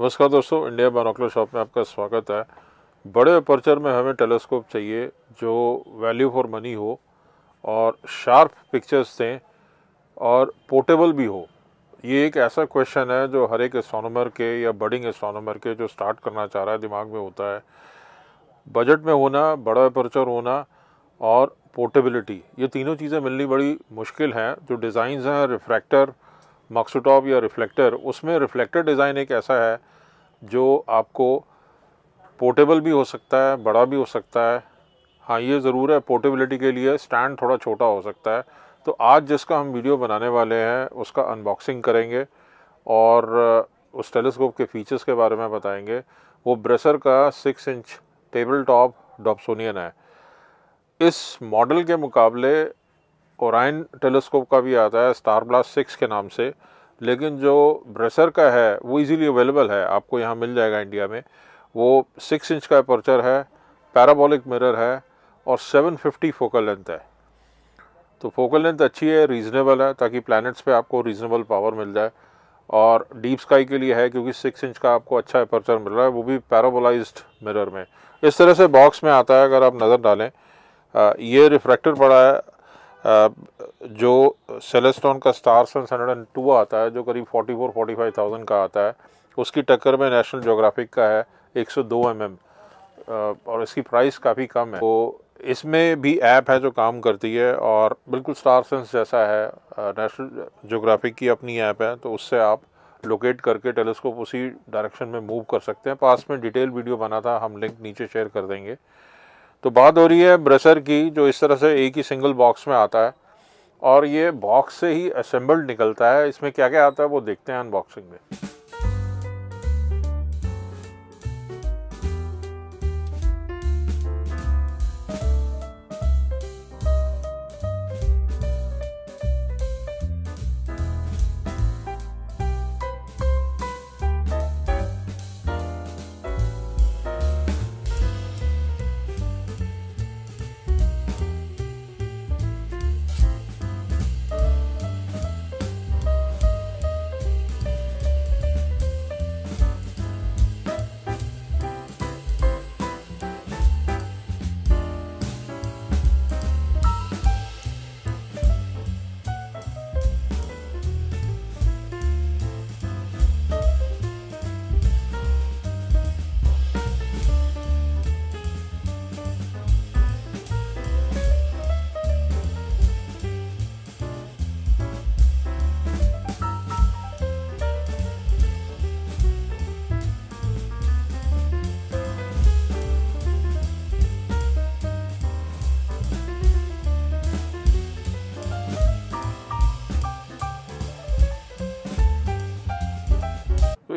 नमस्कार दोस्तों India बानोकलर shop में आपका स्वागत है बड़े अपर्चर में हमें टेलीस्कोप चाहिए जो वैल्यू फॉर मनी हो और शार्प पिक्चर्स दें और पोर्टेबल भी हो ये एक ऐसा क्वेश्चन है जो हर एक एस्ट्रोनोमर के या बडिंग एस्ट्रोनोमर के जो स्टार्ट करना चाह रहा है दिमाग में होता है बजट में होना बड़ा अपर्चर होना और पोर्टेबिलिटी ये तीनों चीज़ें मिलनी बड़ी मुश्किल हैं जो डिज़ाइंस हैं रिफ्रैक्टर मॉक्सोटॉप या रिफ्लेक्टर उसमें रिफ्लेक्टर डिज़ाइन एक ऐसा है जो आपको पोर्टेबल भी हो सकता है बड़ा भी हो सकता है हाँ ये ज़रूर है पोर्टेबिलिटी के लिए स्टैंड थोड़ा छोटा हो सकता है तो आज जिसका हम वीडियो बनाने वाले हैं उसका अनबॉक्सिंग करेंगे और उस टेलीस्कोप के फीचर्स के बारे में बताएंगे वो ब्रेसर का six inch table top Dobsonian है इस मॉडल के मुकाबले ओराइन टेलीस्कोप का भी आता है स्टार ब्लास्ट सिक्स के नाम से लेकिन जो ब्रेसर का है वो इजीली अवेलेबल है आपको यहाँ मिल जाएगा इंडिया में वो सिक्स इंच का अपर्चर है पैराबोलिक मिरर है और 750 फोकल लेंथ है तो फोकल लेंथ अच्छी है रीज़नेबल है ताकि प्लैनेट्स पे आपको रीज़नेबल पावर मिल जाए और डीप स्काई के लिए है क्योंकि सिक्स इंच का आपको अच्छा अपर्चर मिल रहा है वो भी पैराबोलाइज मिरर में इस तरह से बॉक्स में आता है अगर आप नज़र डालें ये रिफ्रैक्टर पड़ा है जो सेलेस्टोन का star sense hundred and two आता है जो करीब forty four forty five thousand का आता है उसकी टक्कर में नेशनल जोग्राफिक का है एक सौ दो एम एम और इसकी प्राइस काफ़ी कम है तो इसमें भी ऐप है जो काम करती है और बिल्कुल स्टार सेंस जैसा है नेशनल जोग्राफिक की अपनी ऐप है तो उससे आप लोकेट करके टेलीस्कोप उसी डायरेक्शन में मूव कर सकते हैं पास में डिटेल वीडियो बना था हम लिंक नीचे शेयर कर देंगे तो बात हो रही है ब्रशर की जो इस तरह से एक ही सिंगल बॉक्स में आता है और ये बॉक्स से ही असेंबल्ड निकलता है इसमें क्या क्या आता है वो देखते हैं अनबॉक्सिंग में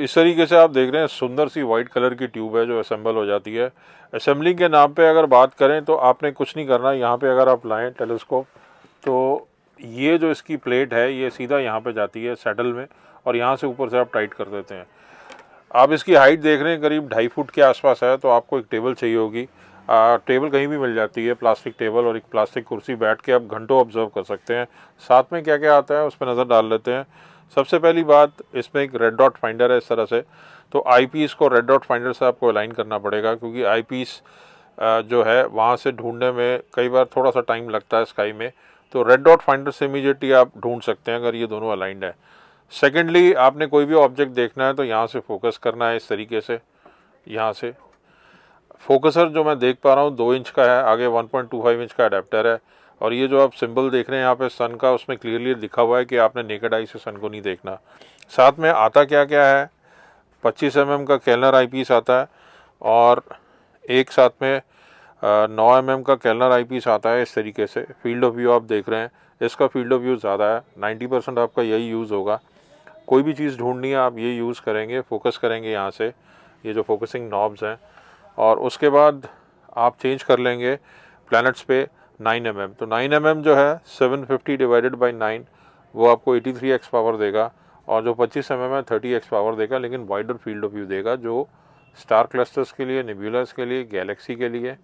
इस तरीके से आप देख रहे हैं सुंदर सी वाइट कलर की ट्यूब है जो असेंबल हो जाती है असेंबलिंग के नाम पे अगर बात करें तो आपने कुछ नहीं करना यहाँ पे अगर आप लाएं टेलीस्कोप तो ये जो इसकी प्लेट है ये सीधा यहाँ पे जाती है सेटल में और यहाँ से ऊपर से आप टाइट कर देते हैं आप इसकी हाइट देख रहे हैं करीब ढाई फुट के आसपास है तो आपको एक टेबल चाहिए होगी आ, टेबल कहीं भी मिल जाती है प्लास्टिक टेबल और एक प्लास्टिक कुर्सी बैठ के आप घंटों ऑब्जर्व कर सकते हैं साथ में क्या क्या आता है उस पर नज़र डाल लेते हैं सबसे पहली बात इसमें एक रेड डॉट फाइंडर है इस तरह से तो आई को रेड डॉट फाइंडर से आपको अलाइन करना पड़ेगा क्योंकि आई जो है वहाँ से ढूंढने में कई बार थोड़ा सा टाइम लगता है स्काई में तो रेड डॉट फाइंडर से इमीजिएटली आप ढूंढ सकते हैं अगर ये दोनों अलाइंड है सेकेंडली आपने कोई भी ऑब्जेक्ट देखना है तो यहाँ से फोकस करना है इस तरीके से यहाँ से फोकसर जो मैं देख पा रहा हूँ दो इंच का है आगे वन इंच का अडेप्टर है और ये जो आप सिंबल देख रहे हैं यहाँ पे सन का उसमें क्लियरली लिखा हुआ है कि आपने नेकेड आई से सन को नहीं देखना साथ में आता क्या क्या है पच्चीस एम mm का कैलनर आईपीस आता है और एक साथ में नौ एम mm का कैलनर आईपीस आता है इस तरीके से फील्ड ऑफ व्यू आप देख रहे हैं इसका फील्ड ऑफ व्यू ज़्यादा है नाइन्टी परसेंट आपका यही यूज़ होगा कोई भी चीज़ ढूँढनी है आप ये यूज़ करेंगे फोकस करेंगे यहाँ से ये जो फोकसिंग नॉब्स हैं और उसके बाद आप चेंज कर लेंगे प्लैनेट्स पे नाइन एम एम तो नाइन एम mm जो है seven fifty divided by nine वो आपको एटी थ्री एक्स पावर देगा और जो पच्चीस एम एम है थर्टी एक्स पावर देगा लेकिन वाइडर फील्ड ऑफ व्यू देगा जो स्टार क्लस्टर्स के लिए निब्यूलस के लिए गैलेक्सी के लिए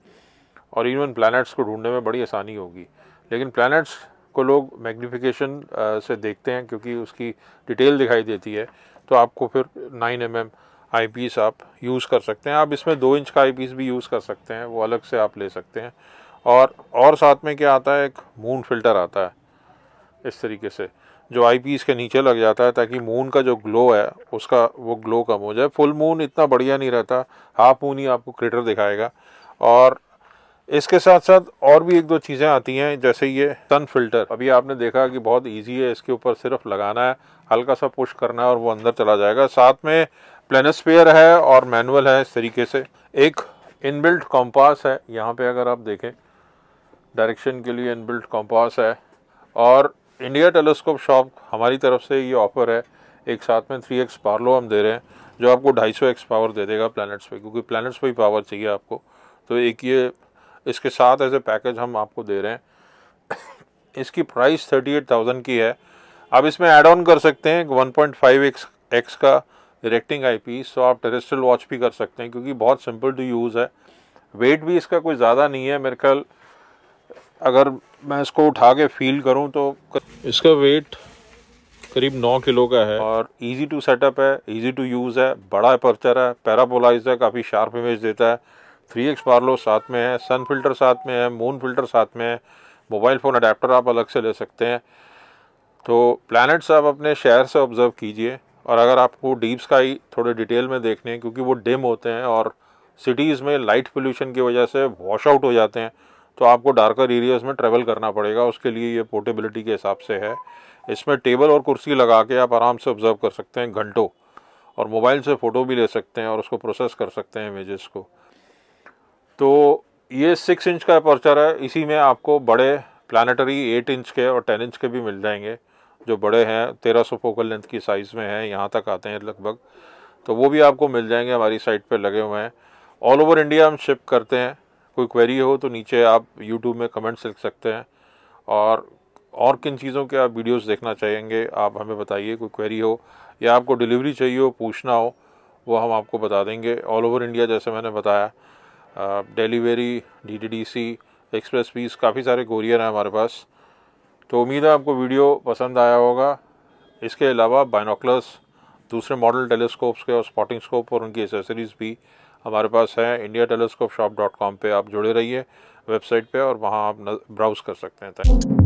और इवन प्लैनेट्स को ढूंढने में बड़ी आसानी होगी लेकिन प्लैनेट्स को लोग मैग्नीफिकेशन से देखते हैं क्योंकि उसकी डिटेल दिखाई देती है तो आपको फिर nine M M eyepiece आप यूज़ कर सकते हैं आप इसमें दो इंच का आई पीस भी यूज़ कर सकते हैं वो अलग से आप ले सकते हैं और और साथ में क्या आता है एक मून फिल्टर आता है इस तरीके से जो आई पीस के नीचे लग जाता है ताकि मून का जो ग्लो है उसका वो ग्लो कम हो जाए फुल मून इतना बढ़िया नहीं रहता हाफ मून ही आपको क्रेटर दिखाएगा और इसके साथ साथ और भी एक दो चीज़ें आती हैं जैसे ये सन फिल्टर अभी आपने देखा कि बहुत इजी है इसके ऊपर सिर्फ लगाना है हल्का सा पुश करना है और वो अंदर चला जाएगा साथ में प्लेनस्पेयर है और मैनुअल है इस तरीके से एक इनबिल्ट कॉम्पास है यहाँ पे अगर आप देखें डायरेक्शन के लिए इनबिल्ट कॉम्पास है और इंडिया टेलीस्कोप शॉप हमारी तरफ से ये ऑफ़र है एक साथ में थ्री एक्स पार्लो हम दे रहे हैं जो आपको ढाई सौ एक्स पावर दे देगा प्लानट्स पे क्योंकि प्लानट्स पे ही पावर चाहिए आपको तो एक ये इसके साथ एज ए पैकेज हम आपको दे रहे हैं इसकी प्राइस थर्टी एट थाउजेंड की है आप इसमें ऐड ऑन कर सकते हैं one point five X X का रेक्टिंग आई पी तो आप टेरेस्ट्रल वॉच भी कर सकते हैं क्योंकि बहुत सिंपल टू यूज़ है वेट भी इसका कोई ज़्यादा नहीं है मेरे ख्याल अगर मैं इसको उठा के फील करूं तो इसका वेट करीब 9 किलो का है और इजी टू सेटअप है इजी टू यूज़ है बड़ा अपर्चर है पैराबोलाइज है काफ़ी शार्प इमेज देता है थ्री एक्स पार्लो साथ में है सन फिल्टर साथ में है मून फिल्टर साथ में है मोबाइल फ़ोन अडेप्टर आप अलग से ले सकते हैं तो प्लानट्स आप अपने शहर से ऑब्ज़र्व कीजिए और अगर आपको डीप स्काई थोड़े डिटेल में देखने हैं क्योंकि वो डिम होते हैं और सिटीज़ में लाइट पोल्यूशन की वजह से वॉश आउट हो जाते हैं तो आपको डार्कर एरियाज में ट्रैवल करना पड़ेगा उसके लिए ये पोर्टेबिलिटी के हिसाब से है इसमें टेबल और कुर्सी लगा के आप आराम से ऑब्ज़र्व कर सकते हैं घंटों और मोबाइल से फ़ोटो भी ले सकते हैं और उसको प्रोसेस कर सकते हैं इमेज़ को तो ये सिक्स इंच का अपर्चर है इसी में आपको बड़े प्लानटरी एट इंच के और टेन इंच के भी मिल जाएंगे जो बड़े हैं तेरह सौ फोकल लेंथ की साइज़ में हैं यहाँ तक आते हैं लगभग तो वो भी आपको मिल जाएंगे हमारी साइट पर लगे हुए हैं ऑल ओवर इंडिया हम शिप करते हैं कोई क्वेरी हो तो नीचे आप यूट्यूब में कमेंट्स लिख सकते हैं और और किन चीज़ों के आप वीडियोस देखना चाहेंगे आप हमें बताइए कोई क्वेरी हो या आपको डिलीवरी चाहिए हो पूछना हो वो हम आपको बता देंगे ऑल ओवर इंडिया जैसे मैंने बताया delivery D D D C express piece काफ़ी सारे कोरियर हैं हमारे पास तो उम्मीद है आपको वीडियो पसंद आया होगा इसके अलावा बाइनोकलर्स दूसरे मॉडल टेलीस्कोप्स के और स्पॉटिंग स्कोप और उनकी एसेसरीज़ भी हमारे पास है India telescope shop dot com पर आप जुड़े रहिए वेबसाइट पे और वहाँ आप ब्राउज़ कर सकते हैं थैंक यू